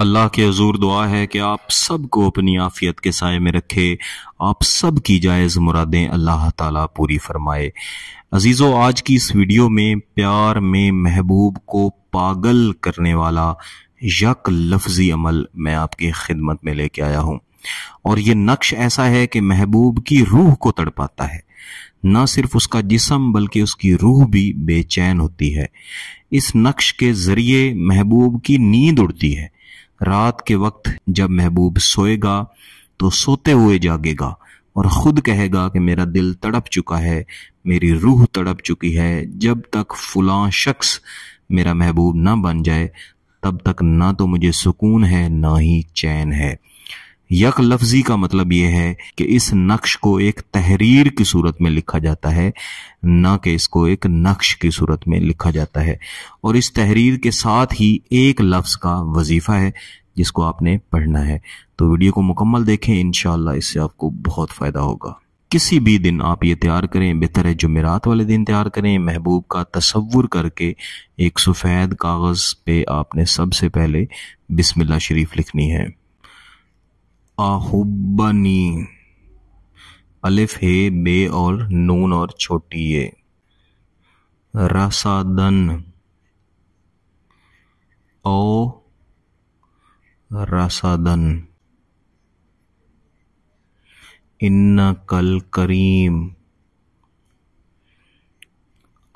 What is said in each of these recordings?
अल्लाह के हजूर दुआ है कि आप सबको अपनी आफियत के साय में रखे आप सब की जायज़ मुरादें अल्लाह ताला पूरी फरमाए अजीज़ों आज की इस वीडियो में प्यार में महबूब को पागल करने वाला यक लफ्ज़ी अमल मैं आपकी खिदमत में लेके आया हूँ और ये नक्श ऐसा है कि महबूब की रूह को तड़पाता है ना सिर्फ उसका जिसम बल्कि उसकी रूह भी बेचैन होती है इस नक्श के ज़रिए महबूब की नींद उड़ती है रात के वक्त जब महबूब सोएगा तो सोते हुए जागेगा और खुद कहेगा कि मेरा दिल तड़प चुका है मेरी रूह तड़प चुकी है जब तक फलां शख्स मेरा महबूब ना बन जाए तब तक ना तो मुझे सुकून है ना ही चैन है यक लफ्जी का मतलब यह है कि इस नक्श को एक तहरीर की सूरत में लिखा जाता है ना कि इसको एक नक्श की सूरत में लिखा जाता है और इस तहरीर के साथ ही एक लफ्ज का वजीफा है जिसको आपने पढ़ना है तो वीडियो को मुकम्मल देखें इन इससे आपको बहुत फ़ायदा होगा किसी भी दिन आप ये तैयार करें बेहतर है जुमेरात वाले दिन तैयार करें महबूब का तस्वुर करके एक सफ़ेद कागज़ पे आपने सबसे पहले बिस्मिल्लाह शरीफ लिखनी है अहुब्बनी अलिफ है बे और नून और छोटी ये रसादन ओ रसादन इन्ना कल करीम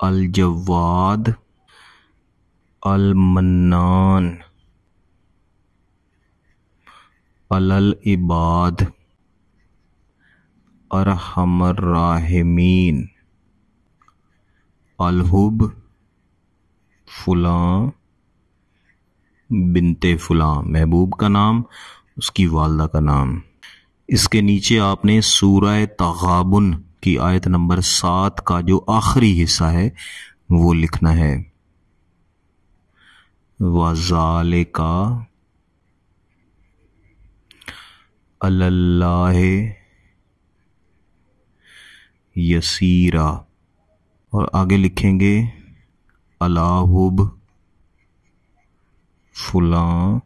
अलजवाद अलमन्नान अलल इबाद राहमीन अलहुब फुलां बिनते फुलां महबूब का नाम उसकी वालदा का नाम इसके नीचे आपने सूरह तगाबुन की आयत नंबर सात का जो आखिरी हिस्सा है वो लिखना है वजाल का अल्लाहे यसीरा और आगे लिखेंगे अलाहुब फलां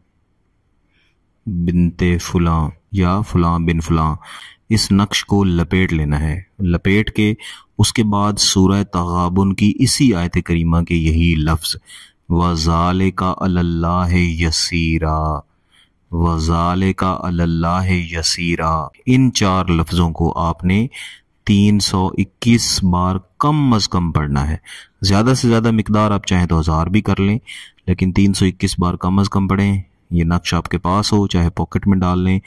बिनते फलां या फलां बिन फलां इस नक्श को लपेट लेना है लपेट के उसके बाद सूरह तगाबन की इसी आयत करीमा के यही लफ्ज़ वजाल का अल्लाह यसीरा वजाल का अल्लाह यसीरा इन चार लफ्ज़ों को आपने 321 बार कम अज़ कम पढ़ना है ज़्यादा से ज़्यादा मकदार आप चाहें तो हज़ार भी कर लें लेकिन 321 बार कम अज़ कम पढ़ें ये नक्श आपके पास हो चाहे पॉकेट में डाल लें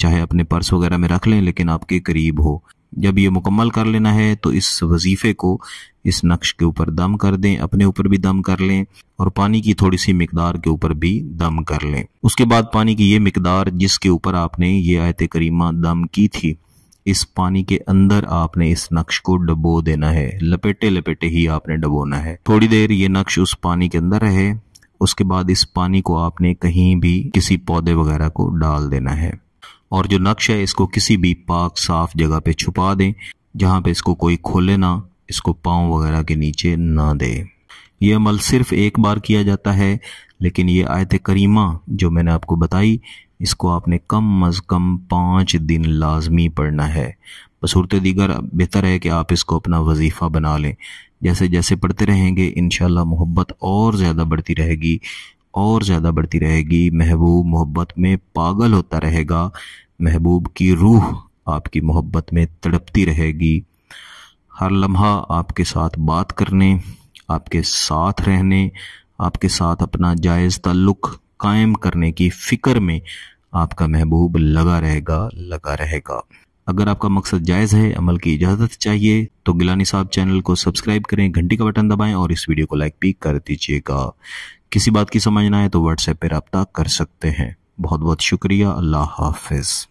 चाहे अपने पर्स वगैरह में रख लें लेकिन आपके करीब हो जब ये मुकम्मल कर लेना है तो इस वजीफ़े को इस नक्श के ऊपर दम कर दें अपने ऊपर भी दम कर लें और पानी की थोड़ी सी मकदार के ऊपर भी दम कर लें उसके बाद पानी की ये मकदार जिसके ऊपर आपने ये आयत करीमा दम की थी इस पानी के अंदर आपने इस नक्श को डबो देना है लपेटे लपेटे ही आपने डबोना है थोड़ी देर ये नक्श उस पानी के अंदर रहे उसके बाद इस पानी को आपने कहीं भी किसी पौधे वगैरह को डाल देना है और जो नक्श है इसको किसी भी पाक साफ जगह पे छुपा दें जहाँ पे इसको कोई खोले ना इसको पाँव वगैरह के नीचे ना दें यह अमल सिर्फ एक बार किया जाता है लेकिन ये आयत करीमा जो मैंने आपको बताई इसको आपने कम अज़ कम पाँच दिन लाजमी पढ़ना है बसूरत दीगर बेहतर है कि आप इसको अपना वजीफ़ा बना लें जैसे जैसे पढ़ते रहेंगे इन मोहब्बत और ज़्यादा बढ़ती रहेगी और ज़्यादा बढ़ती रहेगी महबूब मोहब्बत में पागल होता रहेगा महबूब की रूह आपकी मोहब्बत में तड़पती रहेगी हर लम्हा आपके साथ बात करने आपके साथ रहने आपके साथ अपना जायज़ तल्लुक कायम करने की फ़िक्र में आपका महबूब लगा रहेगा लगा रहेगा अगर आपका मकसद जायज़ है अमल की इजाज़त चाहिए तो गिलानी साहब चैनल को सब्सक्राइब करें घंटी का बटन दबाएं और इस वीडियो को लाइक भी कर दीजिएगा किसी बात की समझ ना है तो व्हाट्सएप पर रबता कर सकते हैं बहुत बहुत शुक्रिया अल्लाह हाफिज़